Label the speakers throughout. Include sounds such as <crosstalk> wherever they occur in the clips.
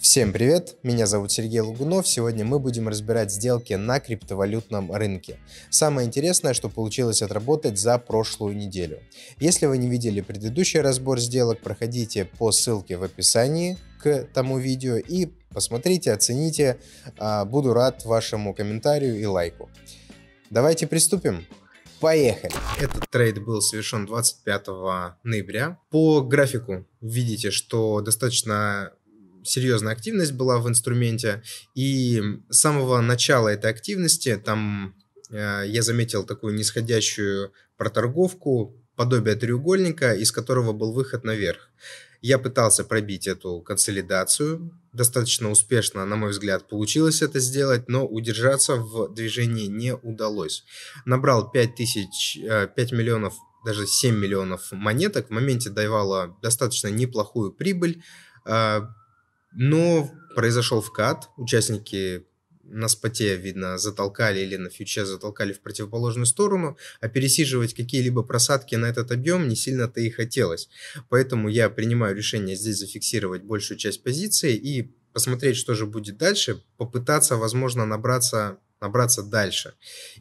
Speaker 1: Всем привет, меня зовут Сергей Лугунов, сегодня мы будем разбирать сделки на криптовалютном рынке. Самое интересное, что получилось отработать за прошлую неделю. Если вы не видели предыдущий разбор сделок, проходите по ссылке в описании к тому видео и посмотрите, оцените, а, буду рад вашему комментарию и лайку. Давайте приступим. Поехали. Этот трейд был совершен 25 ноября. По графику видите, что достаточно серьезная активность была в инструменте, и с самого начала этой активности там э, я заметил такую нисходящую проторговку, подобие треугольника, из которого был выход наверх. Я пытался пробить эту консолидацию. Достаточно успешно, на мой взгляд, получилось это сделать, но удержаться в движении не удалось. Набрал 5, тысяч, 5 э, миллионов, даже 7 миллионов монеток. В моменте давала достаточно неплохую прибыль, э, но произошел вкат. Участники на споте, видно, затолкали или на фьюче затолкали в противоположную сторону, а пересиживать какие-либо просадки на этот объем не сильно-то и хотелось. Поэтому я принимаю решение здесь зафиксировать большую часть позиции и посмотреть, что же будет дальше, попытаться, возможно, набраться набраться дальше.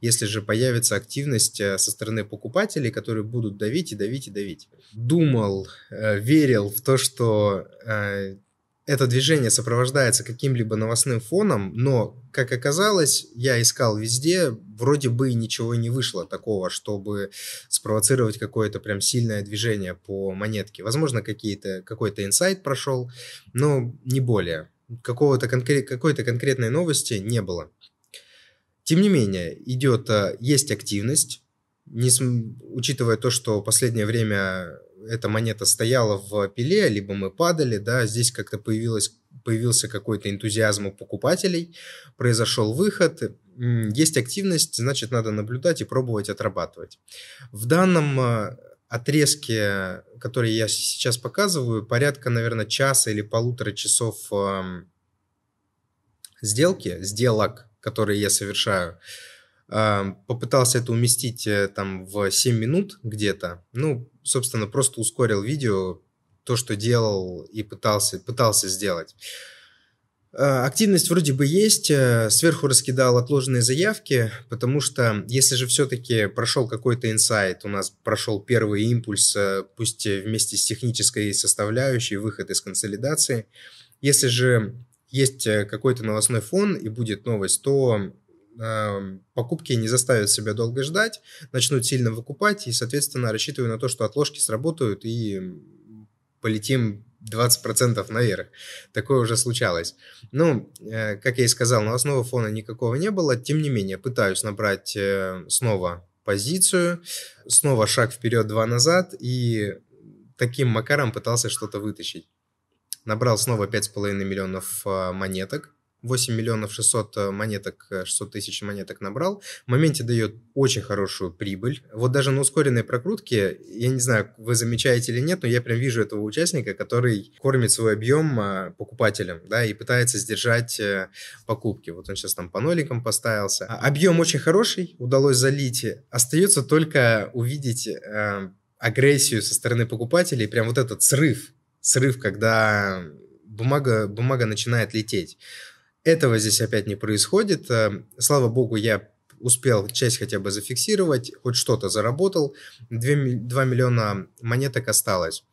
Speaker 1: Если же появится активность э, со стороны покупателей, которые будут давить и давить и давить. Думал, э, верил в то, что э, это движение сопровождается каким-либо новостным фоном, но, как оказалось, я искал везде, вроде бы ничего не вышло такого, чтобы спровоцировать какое-то прям сильное движение по монетке. Возможно, какие-то, какой-то инсайт прошел, но не более. Какого-то конкрет, какой-то конкретной новости не было. Тем не менее, идет, а, есть активность, не, учитывая то, что последнее время эта монета стояла в пиле, либо мы падали, да, здесь как-то появилось появился какой-то энтузиазм у покупателей, произошел выход, есть активность, значит, надо наблюдать и пробовать отрабатывать. В данном э, отрезке, который я сейчас показываю, порядка, наверное, часа или полутора часов эм, сделки, сделок, которые я совершаю, попытался это уместить э, там в 7 минут где-то. Ну, собственно, просто ускорил видео, то, что делал и пытался, пытался сделать. А, активность вроде бы есть, э, сверху раскидал отложенные заявки, потому что если же все-таки прошел какой-то инсайт, у нас прошел первый импульс, э, пусть вместе с технической составляющей, выход из консолидации, если же есть какой-то новостной фон и будет новость, то Эм, покупки не заставят себя долго ждать, начнут сильно выкупать, и, соответственно, рассчитываю на то, что отложки сработают, и полетим 20% наверх. Такое уже случалось. Ну, э, как я и сказал, но основы фона никакого не было. Тем не менее, пытаюсь набрать э, снова позицию, снова шаг вперед, два назад, и таким макаром пытался что-то вытащить. Набрал снова 5,5 миллионов а, монеток. 8 миллионов 600 э, монеток, 600 э, тысяч монеток набрал. В моменте дает очень хорошую прибыль. Вот даже на ускоренной прокрутке, я не знаю, вы замечаете или нет, но я прям вижу этого участника, который кормит свой объем э, покупателям, да, и пытается сдержать покупки. Вот он сейчас там по ноликам поставился. А объем очень хороший, удалось залить. Остается только увидеть э, агрессию со стороны покупателей, прям вот этот срыв, срыв, когда бумага, бумага начинает лететь. Этого здесь опять не происходит. Э, слава богу, я успел часть хотя бы зафиксировать, хоть что-то заработал. 2, 2 миллиона монеток осталось.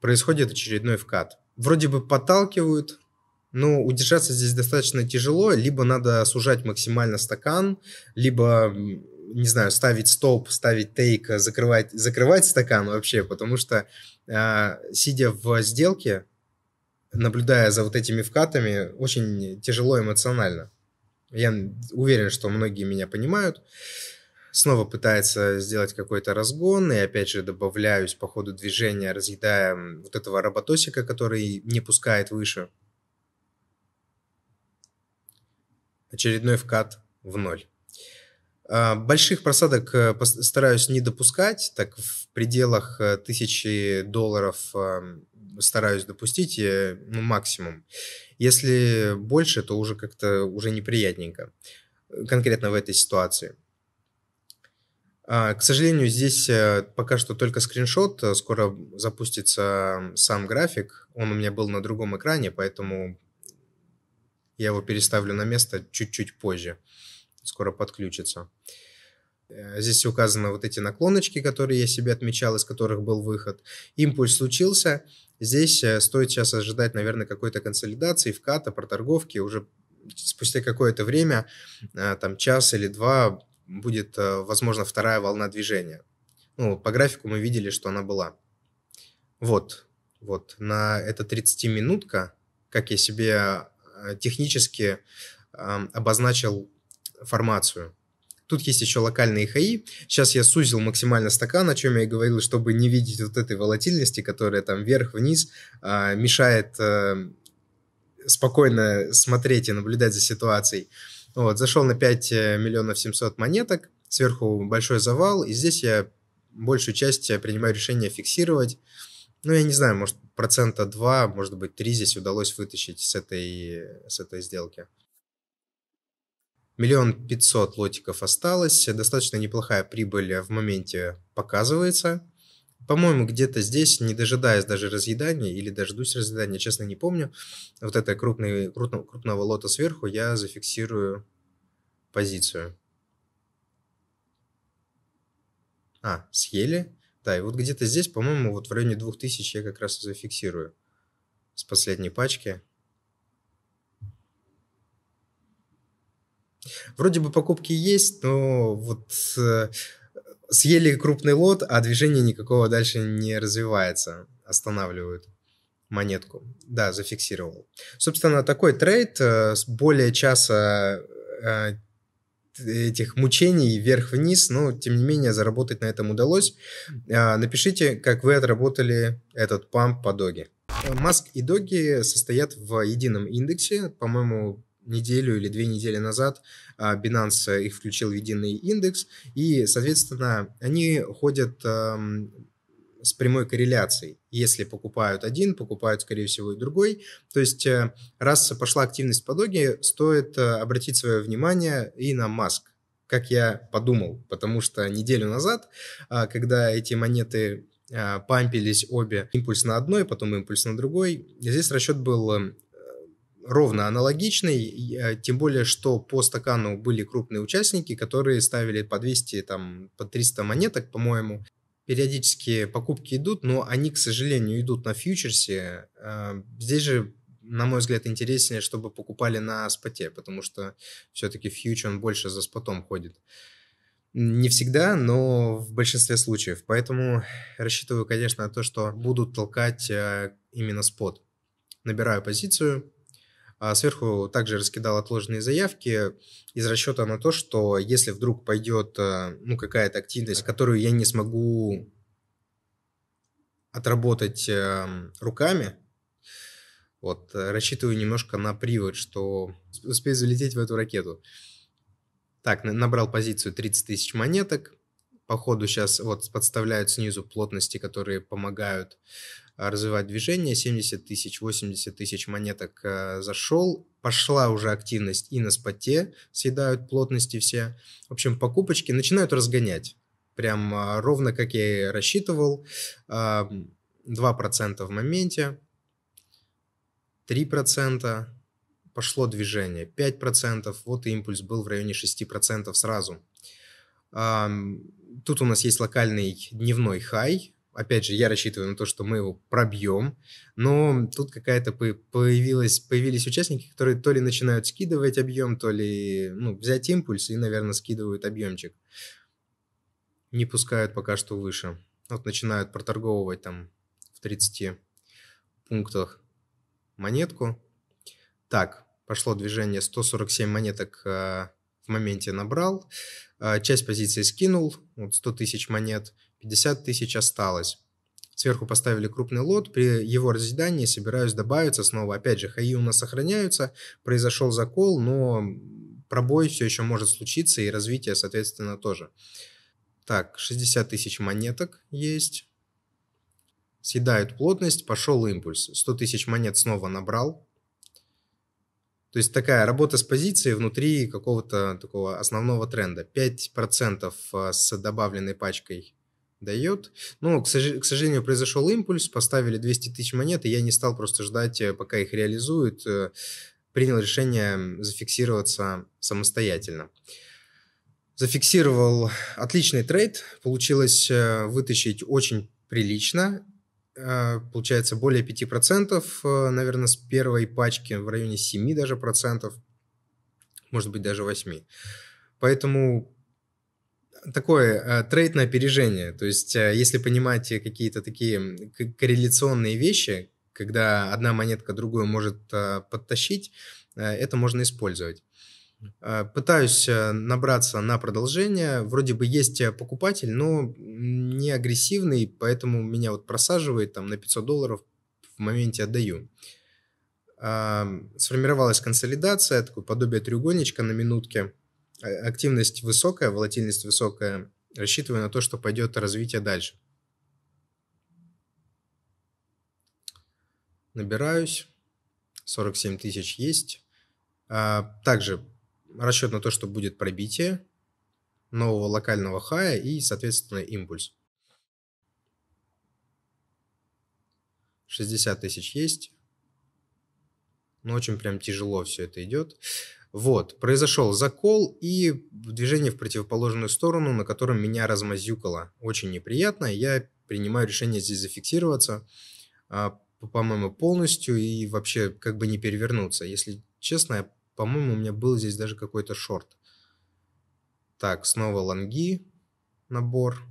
Speaker 1: Происходит очередной вкат. Вроде бы подталкивают, но удержаться здесь достаточно тяжело. Либо надо сужать максимально стакан, либо не знаю, ставить стоп, ставить тейк, закрывать, закрывать стакан вообще, потому что э, сидя в сделке, наблюдая за вот этими вкатами, очень тяжело эмоционально. Я уверен, что многие меня понимают. Снова пытается сделать какой-то разгон, и опять же добавляюсь по ходу движения, разъедая вот этого роботосика, который не пускает выше. Очередной вкат в ноль. А, больших просадок э, стараюсь не допускать, так в пределах э, тысячи долларов стараюсь допустить э, ну, максимум. Если больше, то уже как-то уже неприятненько, э, конкретно в этой ситуации. А, к сожалению, здесь э, пока что только скриншот, скоро запустится сам график, он у меня был на другом экране, поэтому я его переставлю на место чуть-чуть позже, скоро подключится. Э, здесь указаны вот эти наклоночки, которые я себе отмечал, из которых был выход. Импульс случился. Здесь э, стоит сейчас ожидать, наверное, какой-то консолидации, вката, проторговки. Уже спустя какое-то время, э, там час или два, будет, возможно, вторая волна движения. Ну, по графику мы видели, что она была. Вот, вот, на это 30 минутка, как я себе технически эм, обозначил формацию – Тут есть еще локальные хаи. Сейчас я сузил максимально стакан, о чем я и говорил, чтобы не видеть вот этой волатильности, которая там вверх-вниз э, мешает э, спокойно смотреть и наблюдать за ситуацией. Вот, зашел на 5 э, миллионов 700 монеток, сверху большой завал, и здесь я большую часть э, принимаю решение фиксировать. Ну, я не знаю, может, процента 2, может быть, 3 здесь удалось вытащить с этой, с этой сделки. Миллион пятьсот лотиков осталось. Достаточно неплохая прибыль в моменте показывается. По-моему, где-то здесь, не дожидаясь даже разъедания или дождусь разъедания, честно не помню, вот этой крупной, крупного, крупного лота сверху я зафиксирую позицию. А, съели. Да, и вот где-то здесь, по-моему, вот в районе 2000 я как раз и зафиксирую с последней пачки. Вроде бы покупки есть, но вот э, съели крупный лот, а движение никакого дальше не развивается, останавливают монетку. Да, зафиксировал. Собственно, такой трейд э, с более часа э, этих мучений вверх-вниз, но тем не менее заработать на этом удалось. Напишите, как вы отработали этот памп по доге. Маск и доги состоят в едином индексе, по-моему, неделю или две недели назад а, Binance их включил в единый индекс, и, соответственно, они ходят с прямой корреляцией. Если покупают один, покупают, скорее всего, и другой. То есть, э, раз пошла активность по доге, стоит э, обратить свое внимание и на Маск, как я подумал. Потому что неделю назад, а, когда эти монеты а, пампились обе, импульс на одной, потом импульс на другой, здесь расчет был эм, ровно аналогичный, э, тем более, что по стакану были крупные участники, которые ставили по 200, там, по 300 монеток, по-моему. Периодически покупки идут, но они, к сожалению, идут на фьючерсе. Э, здесь же на мой взгляд, интереснее, чтобы покупали на споте, потому что все-таки фьюч, он больше за спотом ходит. Не всегда, но в большинстве случаев. Поэтому рассчитываю, конечно, на то, что будут толкать э, именно спот. Набираю позицию, а сверху также раскидал отложенные заявки из расчета на то, что если вдруг пойдет э, ну, какая-то активность, которую я не смогу отработать эм, руками, вот, э, рассчитываю немножко на привод, что успею залететь в эту ракету. Так, набрал позицию 30 тысяч монеток. По ходу сейчас вот подставляют снизу плотности, которые помогают развивать движение, 70 тысяч, 80 тысяч монеток э, зашел, пошла уже активность и на споте, съедают плотности все. В общем, покупочки начинают разгонять, прям э, ровно как я и рассчитывал, э, эм, 2% в моменте, 3%, пошло движение, 5%, вот и импульс был в районе 6% сразу. Эм, тут у нас есть локальный дневной хай, опять же, я рассчитываю на то, что мы его пробьем, но тут какая-то появилась, появились участники, которые то ли начинают скидывать объем, то ли ну, взять импульс и, наверное, скидывают объемчик. Не пускают пока что выше. Вот начинают проторговывать там в 30 пунктах монетку. Так, пошло движение, 147 монеток э, в моменте набрал, э, часть позиции скинул, вот 100 тысяч монет – 50 тысяч осталось. Сверху поставили крупный лот, при его разъедании собираюсь добавиться снова. Опять же, хаи у нас сохраняются, произошел закол, но пробой все еще может случиться и развитие, соответственно, тоже. Так, 60 тысяч монеток есть. Съедают плотность, пошел импульс. 100 тысяч монет снова набрал. То есть такая работа с позицией внутри какого-то такого основного тренда. 5% а, с добавленной пачкой дает. Но, к, сож... к сожалению, произошел импульс, поставили 200 тысяч монет, и я не стал просто ждать, э, пока их реализуют. Э, принял решение зафиксироваться самостоятельно. Зафиксировал отличный трейд. Получилось э, вытащить очень прилично. Получается более 5%, наверное, с первой пачки в районе 7 даже процентов, может быть, даже 8. Поэтому такое э, трейд на опережение. То есть, э, если понимать какие-то такие корреляционные вещи, когда одна монетка другую может э, подтащить, это можно использовать. Пытаюсь набраться на продолжение. Вроде бы есть покупатель, но не агрессивный, поэтому меня вот просаживает там на 500 долларов в моменте отдаю. Сформировалась консолидация, такое подобие треугольничка на минутке – Э, активность высокая, волатильность высокая, рассчитываю на то, что пойдет развитие дальше. Набираюсь. 47 тысяч есть. А, также расчет на то, что будет пробитие нового локального хая и, соответственно, импульс. 60 тысяч есть. Но ну, очень прям тяжело все это идет. Вот, произошел закол и движение в противоположную сторону, на котором меня размазюкало. Очень неприятно, я принимаю решение здесь зафиксироваться, а, по-моему, полностью и вообще как бы не перевернуться. Если честно, по-моему, у меня был здесь даже какой-то шорт. Так, снова лонги, набор.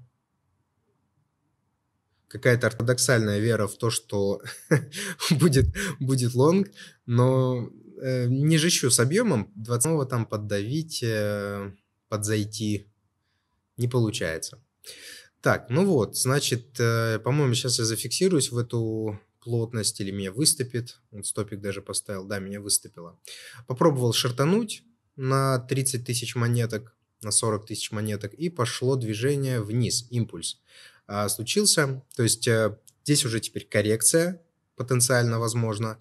Speaker 1: Какая-то ортодоксальная вера в то, что <laughs> будет, будет лонг, но Э, не жещу с объемом, 20 там поддавить, э, подзайти не получается. Так, ну вот, значит, э, по-моему, сейчас я зафиксируюсь в эту плотность или меня выступит. Вот стопик даже поставил, да, меня выступило. Попробовал шартануть на 30 тысяч монеток, на 40 тысяч монеток, и пошло движение вниз, импульс а, случился. То есть а, здесь уже теперь коррекция потенциально возможна.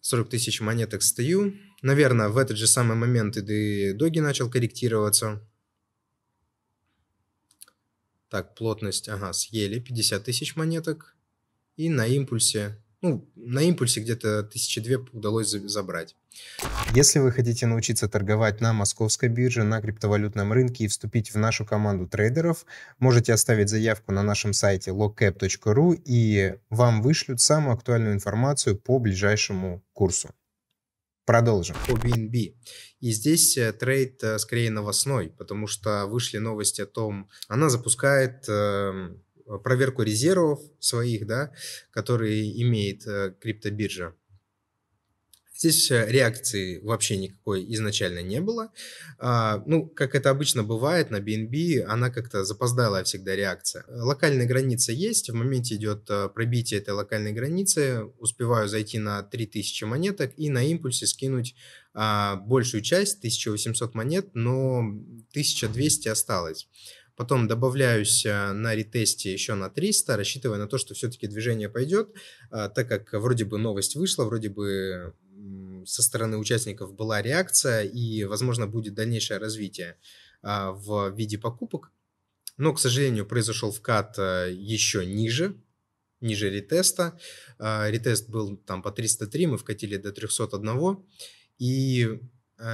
Speaker 1: 40 тысяч монеток стою, Наверное, в этот же самый момент и доги начал корректироваться. Так, плотность, ага, съели 50 тысяч монеток. И на импульсе, ну, на импульсе где-то тысячи две удалось забрать. Если вы хотите научиться торговать на московской бирже, на криптовалютном рынке и вступить в нашу команду трейдеров, можете оставить заявку на нашем сайте logcap.ru и вам вышлют самую актуальную информацию по ближайшему курсу. Продолжим. По BNB. И здесь э, трейд э, скорее новостной, потому что вышли новости о том, она запускает эм, проверку резервов своих, да, которые имеет э, криптобиржа. Здесь э, реакции вообще никакой изначально не было. А, ну, как это обычно бывает на BNB, она как-то запоздалая всегда реакция. Локальная граница есть, в моменте идет э, пробитие этой локальной границы, успеваю зайти на 3000 монеток и на импульсе скинуть а, большую часть, 1800 монет, но 1200 осталось. Потом добавляюсь э, на ретесте еще на 300, рассчитывая на то, что все-таки движение пойдет, а, так как вроде бы новость вышла, вроде бы со стороны участников была реакция и, возможно, будет дальнейшее развитие а, в виде покупок. Но, к сожалению, произошел вкат а, еще ниже, ниже ретеста. А, ретест был там по 303, мы вкатили до 301. И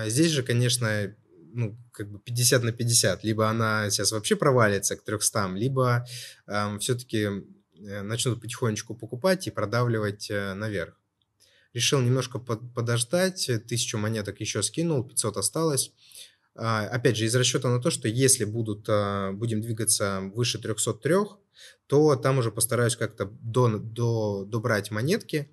Speaker 1: здесь же, конечно, ну, как бы 50 на 50. Либо она сейчас вообще провалится к 300, либо э, все-таки начнут потихонечку покупать и продавливать э, наверх решил немножко подождать, э, тысячу монеток еще скинул, 500 осталось. А, опять же, из расчета на то, что если будут, а, будем двигаться выше 303, то там уже постараюсь как-то до, до, добрать монетки,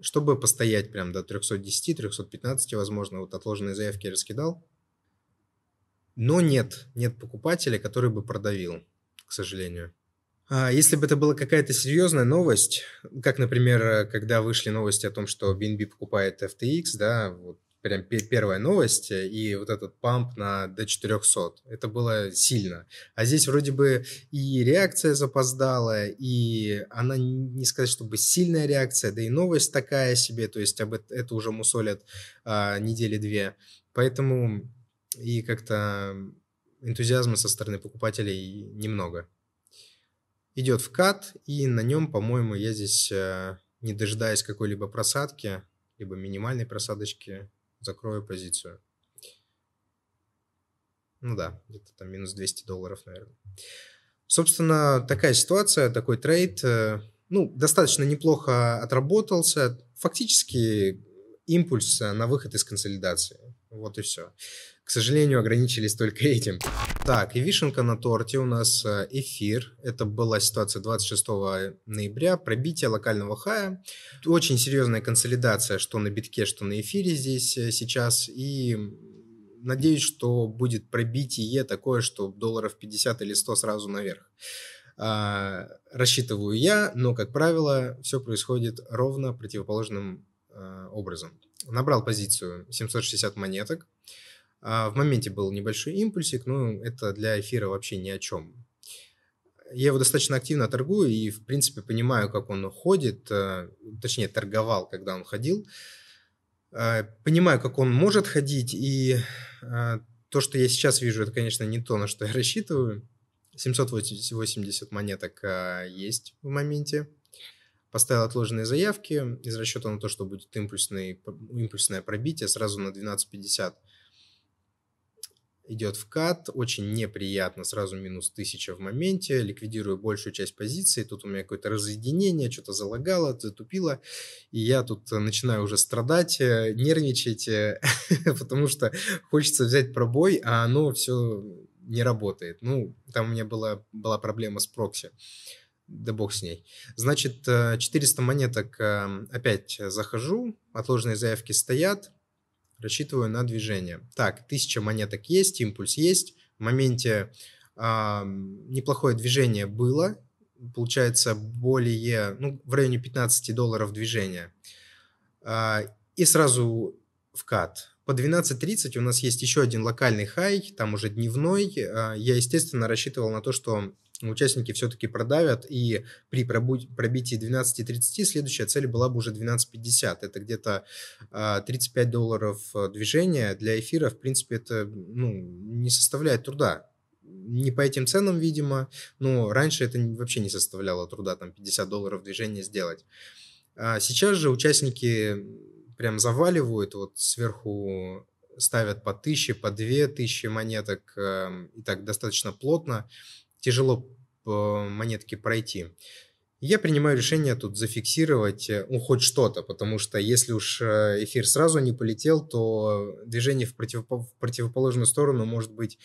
Speaker 1: чтобы постоять прям до 310, 315, возможно, вот отложенные заявки я раскидал. Но нет, нет покупателя, который бы продавил, к сожалению. А, если бы это была какая-то серьезная новость, как, например, э, когда вышли новости о том, что BNB покупает FTX, да, вот прям первая новость, э, и вот этот памп на до 400. Это было сильно. А здесь вроде бы и реакция запоздала, и она, не сказать, чтобы сильная реакция, да и новость такая себе, то есть об это, это уже мусолят а, недели две. Поэтому и как-то энтузиазма со стороны покупателей немного идет в КАТ и на нем, по-моему, я здесь, э, не дожидаясь какой-либо просадки, либо минимальной просадочки, закрою позицию. Ну да, где-то там минус 200 долларов, наверное. Собственно, такая ситуация, такой трейд. Э, ну, достаточно неплохо отработался. Фактически импульс на выход из консолидации. Вот и все. К сожалению, ограничились только этим. Так, и вишенка на торте у нас э, эфир. Это была ситуация 26 ноября, пробитие локального хая. Очень серьезная консолидация, что на битке, что на эфире здесь э, сейчас. И надеюсь, что будет пробитие такое, что долларов 50 или 100 сразу наверх. А, рассчитываю я, но, как правило, все происходит ровно противоположным а, образом. Набрал позицию 760 монеток. А, в моменте был небольшой импульсик, но это для эфира вообще ни о чем. Я его достаточно активно торгую и, в принципе, понимаю, как он ходит, э, точнее, торговал, когда он ходил. Э, понимаю, как он может ходить, и э, то, что я сейчас вижу, это, конечно, не то, на что я <laughs> рассчитываю. 780 монеток есть в моменте. Поставил отложенные заявки из расчета на то, что будет импульсный, импульсное пробитие сразу на 1250 идет в кат, очень неприятно, сразу минус 1000 в моменте, ликвидирую большую часть позиции, тут у меня какое-то разъединение, что-то залагало, затупило, и я тут начинаю уже страдать, э, нервничать, э, <laughs> потому что хочется взять пробой, а оно все не работает. Ну, там у меня была, была проблема с прокси. Да бог с ней. Значит, 400 э, монеток эм, опять захожу, отложенные заявки стоят, рассчитываю на движение. Так, тысяча монеток есть, импульс есть, в моменте а, неплохое движение было, получается более, ну, в районе 15 долларов движения. А, и сразу в вкат. По 12.30 у нас есть еще один локальный хай, там уже дневной. А, я, естественно, рассчитывал на то, что участники все-таки продавят, и при пробитии 12.30 следующая цель была бы уже 12.50. Это где-то 35 а, долларов э, движения для эфира, в принципе, это ну, не составляет труда. Не по этим ценам, видимо, но раньше это вообще не составляло труда, там 50 долларов движения сделать. А сейчас же участники прям заваливают, вот сверху ставят по 1000, по 2000 монеток, эм, и так достаточно плотно тяжело монетки пройти. Я принимаю решение тут зафиксировать э, ну, хоть что-то, потому что если уж э, эфир сразу не полетел, то движение в, противопо- в противоположную сторону может быть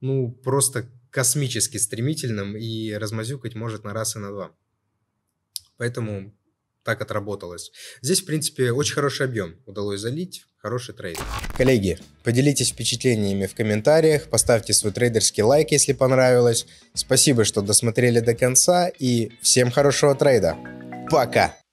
Speaker 1: ну просто космически стремительным и размазюкать может на раз и на два. Поэтому так отработалось. Здесь, в принципе, очень хороший объем удалось залить. Хороший трейд. Коллеги, поделитесь впечатлениями в комментариях, поставьте свой трейдерский лайк, если понравилось. Спасибо, что досмотрели до конца и всем хорошего трейда. Пока!